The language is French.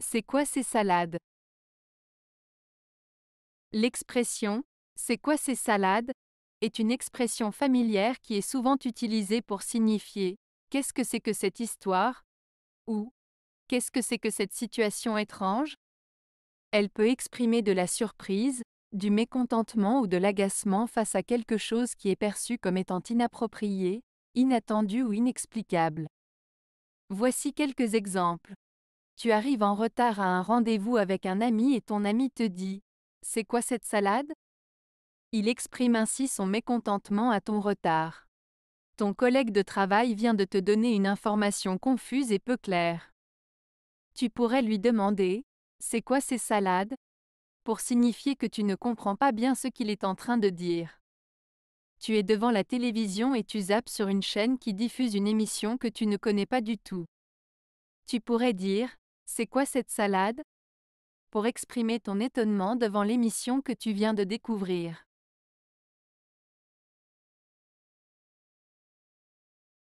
C'est quoi ces salades L'expression C'est quoi ces salades est une expression familière qui est souvent utilisée pour signifier Qu'est-ce que c'est que cette histoire ou Qu'est-ce que c'est que cette situation étrange Elle peut exprimer de la surprise, du mécontentement ou de l'agacement face à quelque chose qui est perçu comme étant inapproprié, inattendu ou inexplicable. Voici quelques exemples. Tu arrives en retard à un rendez-vous avec un ami et ton ami te dit ⁇ C'est quoi cette salade ?⁇ Il exprime ainsi son mécontentement à ton retard. Ton collègue de travail vient de te donner une information confuse et peu claire. Tu pourrais lui demander ⁇ C'est quoi ces salades ?⁇ pour signifier que tu ne comprends pas bien ce qu'il est en train de dire. Tu es devant la télévision et tu zappes sur une chaîne qui diffuse une émission que tu ne connais pas du tout. Tu pourrais dire c'est quoi cette salade pour exprimer ton étonnement devant l'émission que tu viens de découvrir.